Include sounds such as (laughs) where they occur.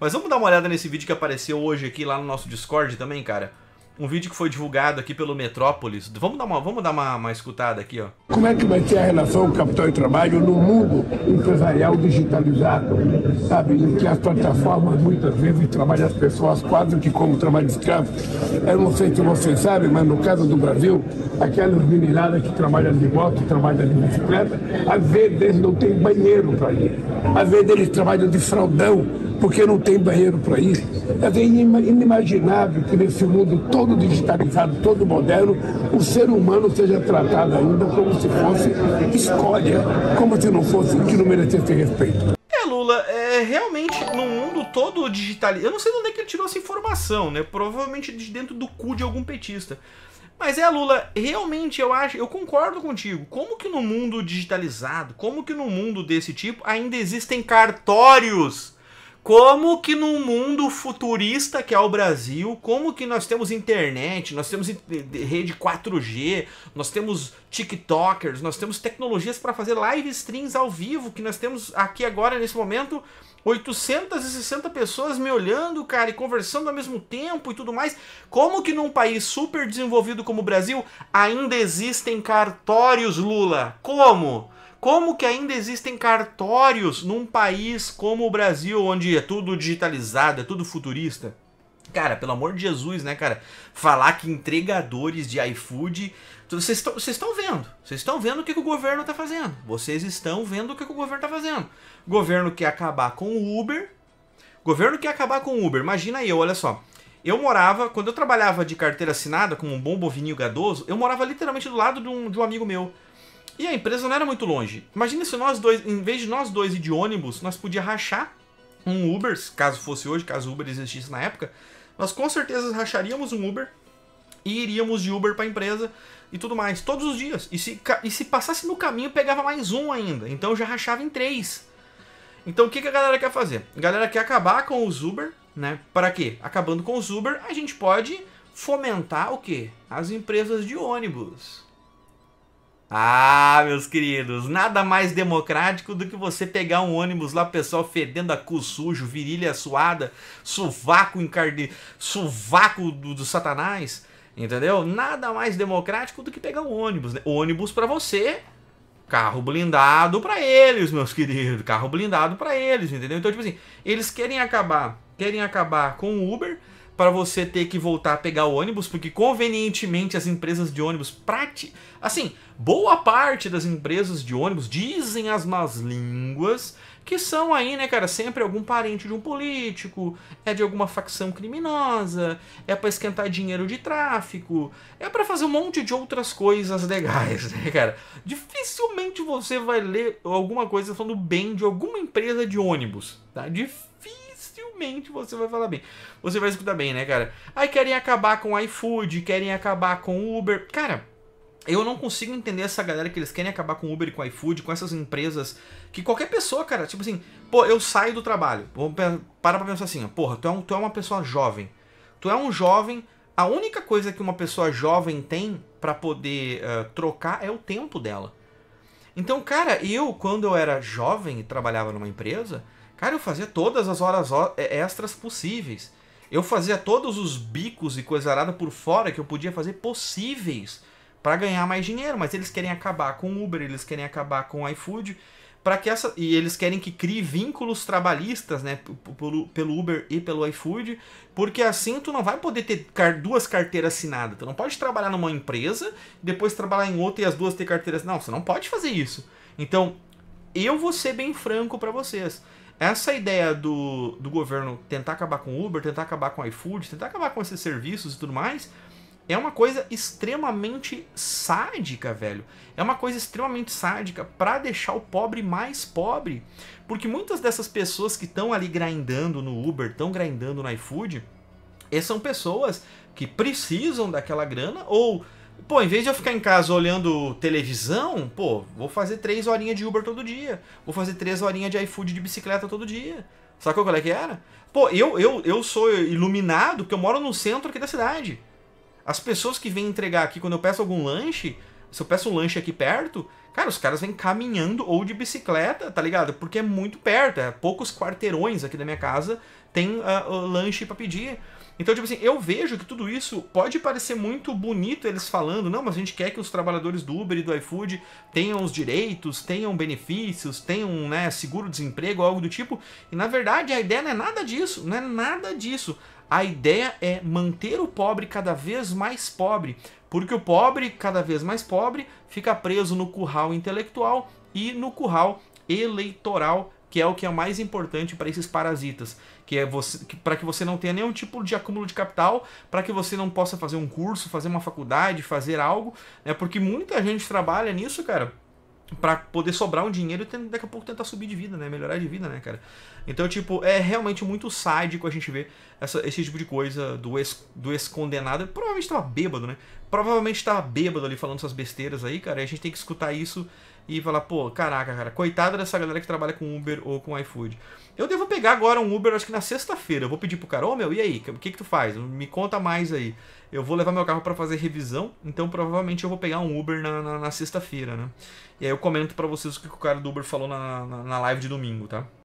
Mas vamos dar uma olhada nesse vídeo que apareceu hoje aqui lá no nosso Discord também, cara. Um vídeo que foi divulgado aqui pelo Metrópolis. Vamos dar uma, vamos dar uma, uma escutada aqui, ó. Como é que vai ser a relação capital e trabalho no mundo empresarial digitalizado? Sabe, em que as plataformas muitas vezes trabalham as pessoas quase que como trabalho escravo. Eu não sei se vocês sabem, mas no caso do Brasil, aquelas mineradas que trabalham de moto, trabalham de bicicleta, às vezes não tem banheiro para ir. Às vezes eles trabalham de fraldão porque não tem banheiro para ir. É inimaginável que nesse mundo todo digitalizado, todo moderno, o ser humano seja tratado ainda como se fosse escolha, como se não fosse que não merecesse respeito. É, Lula, é, é realmente no mundo todo digitalizado. Eu não sei de onde é que ele tirou essa informação, né? Provavelmente de dentro do cu de algum petista. Mas é, Lula, realmente eu acho, eu concordo contigo. Como que no mundo digitalizado, como que no mundo desse tipo ainda existem cartórios? Como que num mundo futurista que é o Brasil, como que nós temos internet, nós temos rede 4G, nós temos TikTokers, nós temos tecnologias para fazer live streams ao vivo, que nós temos aqui agora nesse momento 860 pessoas me olhando, cara, e conversando ao mesmo tempo e tudo mais. Como que num país super desenvolvido como o Brasil ainda existem cartórios, Lula? Como? Como que ainda existem cartórios num país como o Brasil, onde é tudo digitalizado, é tudo futurista? Cara, pelo amor de Jesus, né, cara? Falar que entregadores de iFood. Vocês estão vendo. Vocês estão vendo o que, que o governo está fazendo. Vocês estão vendo o que, que o governo está fazendo. O governo quer acabar com o Uber. O governo quer acabar com o Uber. Imagina eu, olha só. Eu morava, quando eu trabalhava de carteira assinada, como um bom bovininho gadoso, eu morava literalmente do lado de um, de um amigo meu. E a empresa não era muito longe. Imagina se nós dois, em vez de nós dois ir de ônibus, nós podíamos rachar um Uber, caso fosse hoje, caso o Uber existisse na época, nós com certeza racharíamos um Uber e iríamos de Uber para a empresa e tudo mais, todos os dias. E se, e se passasse no caminho, pegava mais um ainda. Então já rachava em três. Então o que, que a galera quer fazer? A galera quer acabar com os Uber, né? Para quê? Acabando com os Uber, a gente pode fomentar o quê? As empresas de ônibus. Ah, meus queridos, nada mais democrático do que você pegar um ônibus lá, pessoal fedendo a cu sujo, virilha suada, sovaco encarne... suvaco do, do satanás, entendeu? Nada mais democrático do que pegar um ônibus, né? Ônibus para você, carro blindado para eles, meus queridos, carro blindado para eles, entendeu? Então, tipo assim, eles querem acabar, querem acabar com o Uber, para você ter que voltar a pegar o ônibus, porque convenientemente as empresas de ônibus, prati... assim, boa parte das empresas de ônibus dizem as más línguas que são aí, né, cara, sempre algum parente de um político, é de alguma facção criminosa, é para esquentar dinheiro de tráfico, é para fazer um monte de outras coisas legais, (laughs) né, cara? Dificilmente você vai ler alguma coisa falando bem de alguma empresa de ônibus, tá? Difícil você vai falar bem. Você vai escutar bem, né, cara? Aí querem acabar com o iFood, querem acabar com o Uber. Cara, eu não consigo entender essa galera que eles querem acabar com o Uber e com o iFood, com essas empresas. Que qualquer pessoa, cara, tipo assim, pô, eu saio do trabalho. vamos parar pra pensar assim, ó, porra, tu é, um, tu é uma pessoa jovem. Tu é um jovem. A única coisa que uma pessoa jovem tem para poder uh, trocar é o tempo dela. Então, cara, eu, quando eu era jovem e trabalhava numa empresa, cara, eu fazia todas as horas é, extras possíveis. Eu fazia todos os bicos e coisa arada por fora que eu podia fazer possíveis para ganhar mais dinheiro, mas eles querem acabar com o Uber, eles querem acabar com o iFood para que essa e eles querem que crie vínculos trabalhistas, né, pelo, pelo Uber e pelo iFood, porque assim tu não vai poder ter duas carteiras assinadas. Tu não pode trabalhar numa empresa, depois trabalhar em outra e as duas ter carteiras. Não, você não pode fazer isso. Então, eu vou ser bem franco para vocês. Essa ideia do, do governo tentar acabar com o Uber, tentar acabar com o iFood, tentar acabar com esses serviços e tudo mais, é uma coisa extremamente sádica, velho. É uma coisa extremamente sádica para deixar o pobre mais pobre. Porque muitas dessas pessoas que estão ali grindando no Uber, estão grindando no iFood, eh, são pessoas que precisam daquela grana ou Pô, em vez de eu ficar em casa olhando televisão, pô, vou fazer três horinhas de Uber todo dia. Vou fazer três horinhas de iFood de bicicleta todo dia. Sacou qual é que era? Pô, eu, eu, eu sou iluminado porque eu moro no centro aqui da cidade. As pessoas que vêm entregar aqui, quando eu peço algum lanche, se eu peço um lanche aqui perto, cara, os caras vêm caminhando ou de bicicleta, tá ligado? Porque é muito perto, é poucos quarteirões aqui da minha casa tem uh, lanche para pedir. Então, tipo assim, eu vejo que tudo isso pode parecer muito bonito eles falando, não, mas a gente quer que os trabalhadores do Uber e do iFood tenham os direitos, tenham benefícios, tenham, né, seguro-desemprego, algo do tipo. E na verdade, a ideia não é nada disso, não é nada disso. A ideia é manter o pobre cada vez mais pobre, porque o pobre, cada vez mais pobre, fica preso no curral intelectual e no curral eleitoral que é o que é mais importante para esses parasitas, que é você, para que você não tenha nenhum tipo de acúmulo de capital, para que você não possa fazer um curso, fazer uma faculdade, fazer algo, né? Porque muita gente trabalha nisso, cara, para poder sobrar um dinheiro e daqui a pouco tentar subir de vida, né? Melhorar de vida, né, cara? Então, tipo, é realmente muito sádico a gente ver essa, esse tipo de coisa do ex, do ex-condenado. Provavelmente tava bêbado, né? Provavelmente tava bêbado ali falando essas besteiras aí, cara. E a gente tem que escutar isso e falar, pô, caraca, cara, coitada dessa galera que trabalha com Uber ou com iFood. Eu devo pegar agora um Uber, acho que na sexta-feira. Eu vou pedir pro cara, ô oh, meu, e aí? O que que tu faz? Me conta mais aí. Eu vou levar meu carro para fazer revisão, então provavelmente eu vou pegar um Uber na, na, na sexta-feira, né? E aí eu comento para vocês o que o cara do Uber falou na, na, na live de domingo, tá?